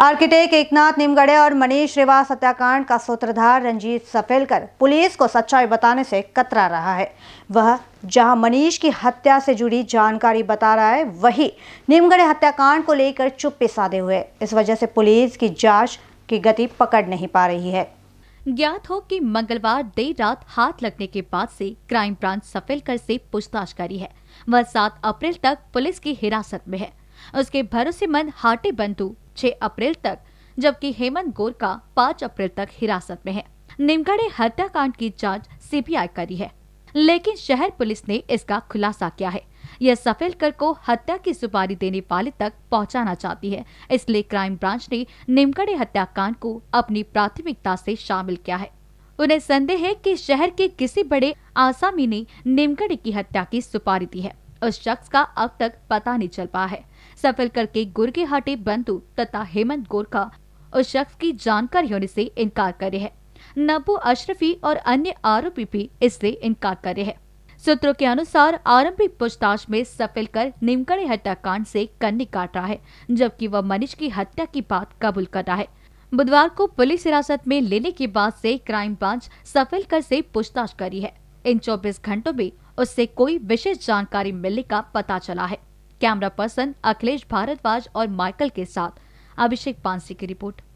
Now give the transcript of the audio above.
architect Eknath निमगढ़े और मनीष श्रीवास हत्याकांड का सूत्रधार रंजीत सफेलकर पुलिस को सच्चाई बताने से कतरा रहा है वह जहां मनीष की हत्या से जुड़ी जानकारी बता रहा है वही निमगढ़े हत्याकांड को लेकर चुप्पी साधे हुए इस वजह से पुलिस की जांच की गति पकड़ नहीं पा रही है ज्ञात हो कि मंगलवार देर रात हाथ लगने के बाद से क्राइम ब्रांच सफेल कर से पूछताछ करी है वह सात अप्रैल तक पुलिस की हिरासत में है उसके भरोसेमंद हाटे बंधु छह अप्रैल तक जबकि हेमंत गोरका पाँच अप्रैल तक हिरासत में है निमगढ़े हत्याकांड की जांच सीबीआई करी है लेकिन शहर पुलिस ने इसका खुलासा किया है यह सफेलकर को हत्या की सुपारी देने वाले तक पहुंचाना चाहती है इसलिए क्राइम ब्रांच ने निमकड़े हत्याकांड को अपनी प्राथमिकता से शामिल किया है उन्हें संदेह है कि शहर के किसी बड़े आसामी ने निमकड़े की हत्या की सुपारी दी है उस शख्स का अब तक पता नहीं चल पाया है सफलकर के हटे बंधु तथा हेमंत गोरखा उस शख्स की जानकारी होने से इनकार कर रहे है नबू अशरफी और अन्य आरोपी भी इससे इनकार कर रहे है सूत्रों के अनुसार आरंभिक पूछताछ में सफेल कर निमकड़े हत्याकांड से कन्नी काट रहा है जबकि वह मनीष की हत्या की बात कबूल कर रहा है बुधवार को पुलिस हिरासत में लेने के बाद से क्राइम ब्रांच सफेल कर से पूछताछ करी है इन 24 घंटों में उससे कोई विशेष जानकारी मिलने का पता चला है कैमरा पर्सन अखिलेश भारद्वाज और माइकल के साथ अभिषेक पांसी की रिपोर्ट